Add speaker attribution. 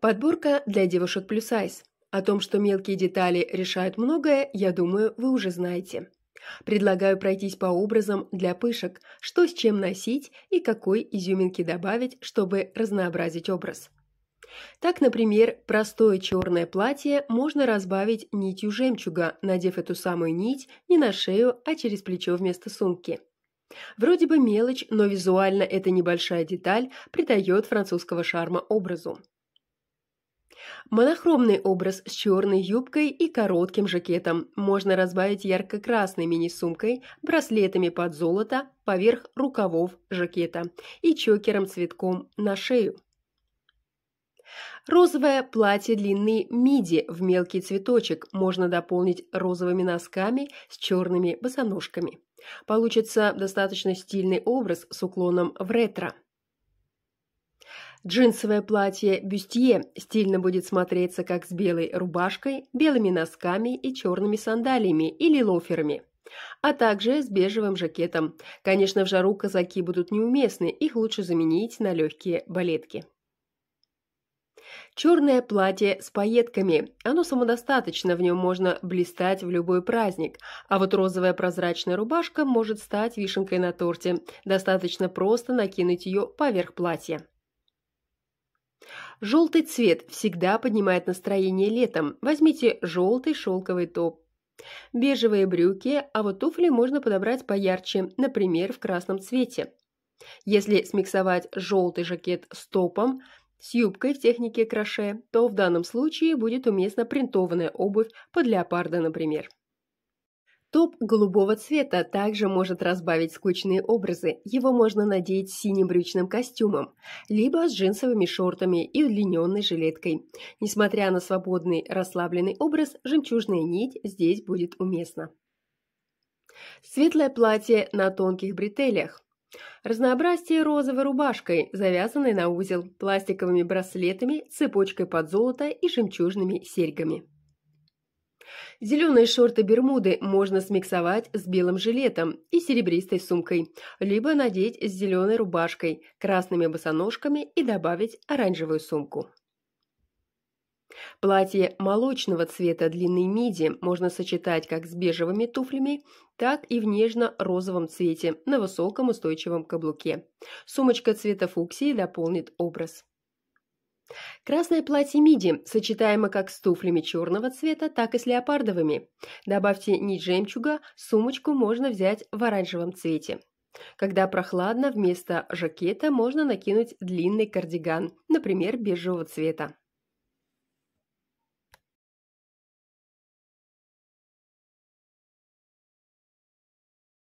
Speaker 1: Подборка для девушек плюс сайз. О том, что мелкие детали решают многое, я думаю, вы уже знаете. Предлагаю пройтись по образам для пышек, что с чем носить и какой изюминки добавить, чтобы разнообразить образ. Так, например, простое черное платье можно разбавить нитью жемчуга, надев эту самую нить не на шею, а через плечо вместо сумки. Вроде бы мелочь, но визуально эта небольшая деталь придает французского шарма образу. Монохромный образ с черной юбкой и коротким жакетом можно разбавить ярко-красной мини-сумкой, браслетами под золото поверх рукавов жакета и чокером-цветком на шею. Розовое платье длины миди в мелкий цветочек можно дополнить розовыми носками с черными босоножками. Получится достаточно стильный образ с уклоном в ретро. Джинсовое платье бюстье стильно будет смотреться как с белой рубашкой, белыми носками и черными сандалиями или лоферами а также с бежевым жакетом. Конечно, в жару казаки будут неуместны, их лучше заменить на легкие балетки. Черное платье с пайетками. Оно самодостаточно, в нем можно блистать в любой праздник. А вот розовая прозрачная рубашка может стать вишенкой на торте. Достаточно просто накинуть ее поверх платья. Желтый цвет всегда поднимает настроение летом. Возьмите желтый шелковый топ. Бежевые брюки, а вот туфли можно подобрать поярче, например, в красном цвете. Если смиксовать желтый жакет с топом, с юбкой в технике кроше, то в данном случае будет уместна принтованная обувь под леопарда, например. Топ голубого цвета также может разбавить скучные образы, его можно надеть с синим брючным костюмом, либо с джинсовыми шортами и удлиненной жилеткой. Несмотря на свободный расслабленный образ, жемчужная нить здесь будет уместна. Светлое платье на тонких бретелях. Разнообразие розовой рубашкой, завязанной на узел, пластиковыми браслетами, цепочкой под золото и жемчужными серьгами. Зеленые шорты-бермуды можно смиксовать с белым жилетом и серебристой сумкой, либо надеть с зеленой рубашкой, красными босоножками и добавить оранжевую сумку. Платье молочного цвета длинной миди можно сочетать как с бежевыми туфлями, так и в нежно-розовом цвете на высоком устойчивом каблуке. Сумочка цвета фуксии дополнит образ. Красное платье миди, сочетаемо как с туфлями черного цвета, так и с леопардовыми. Добавьте нить жемчуга, сумочку можно взять в оранжевом цвете. Когда прохладно, вместо жакета можно накинуть длинный кардиган, например, бежевого цвета.